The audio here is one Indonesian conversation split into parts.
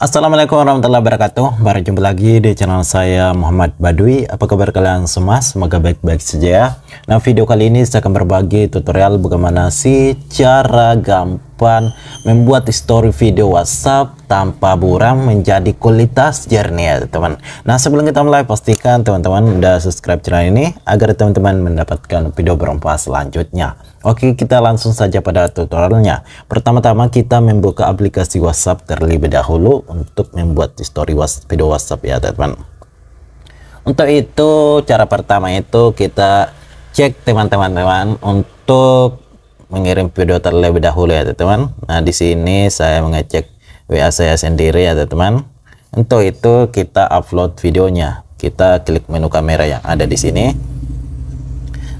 Assalamualaikum warahmatullahi wabarakatuh Berjumpa lagi di channel saya Muhammad Badui Apa kabar kalian semua? Semoga baik-baik saja ya Nah video kali ini saya akan berbagi tutorial bagaimana sih cara gampang kehidupan membuat story video WhatsApp tanpa buram menjadi kualitas jernih ya teman nah sebelum kita mulai pastikan teman-teman udah subscribe channel ini agar teman-teman mendapatkan video bermanfaat selanjutnya Oke kita langsung saja pada tutorialnya pertama-tama kita membuka aplikasi WhatsApp terlebih dahulu untuk membuat story video WhatsApp ya teman-teman untuk itu cara pertama itu kita cek teman-teman teman untuk mengirim video terlebih dahulu ya teman-teman nah di sini saya mengecek WA saya sendiri ya teman-teman untuk itu kita upload videonya kita klik menu kamera yang ada di sini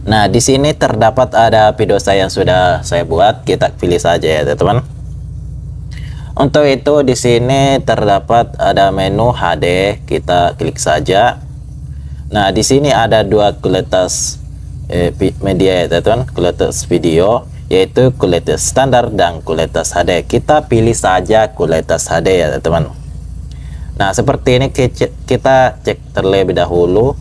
nah di sini terdapat ada video saya yang sudah saya buat kita pilih saja ya teman-teman untuk itu di sini terdapat ada menu HD kita klik saja Nah, di sini ada dua kualitas eh, media ya, teman-teman, kualitas video yaitu kualitas standar dan kualitas HD. Kita pilih saja kualitas HD ya teman. Nah seperti ini kita cek terlebih dahulu.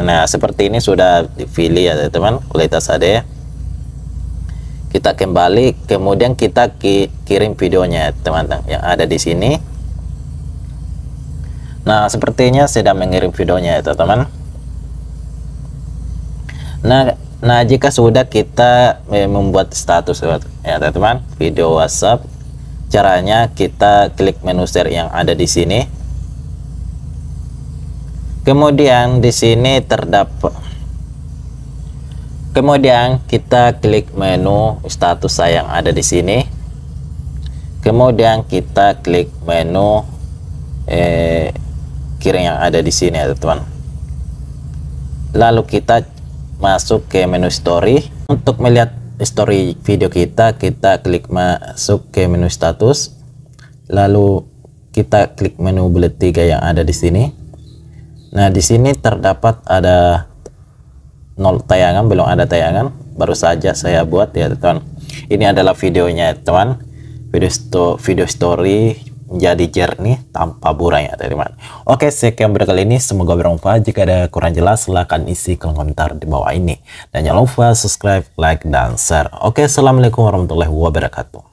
Nah seperti ini sudah dipilih ya teman kualitas HD. Kita kembali kemudian kita ki kirim videonya teman-teman yang ada di sini. Nah sepertinya sedang mengirim videonya ya teman Nah Nah, jika sudah kita eh, membuat status ya teman-teman, video WhatsApp, caranya kita klik menu share yang ada di sini. Kemudian di sini terdapat Kemudian kita klik menu status saya yang ada di sini. Kemudian kita klik menu eh, kirim yang ada di sini ya teman. Lalu kita masuk ke menu story untuk melihat story video kita kita klik masuk ke menu status lalu kita klik menu bullet 3 yang ada di sini nah di sini terdapat ada nol tayangan belum ada tayangan baru saja saya buat ya teman ini adalah videonya teman video sto video story menjadi jernih tanpa buranya teman-teman. Oke, sekian video kali ini. Semoga bermanfaat. Jika ada kurang jelas, silahkan isi kolom komentar di bawah ini. Dan jangan lupa subscribe, like, dan share. Oke, Assalamualaikum warahmatullahi wabarakatuh.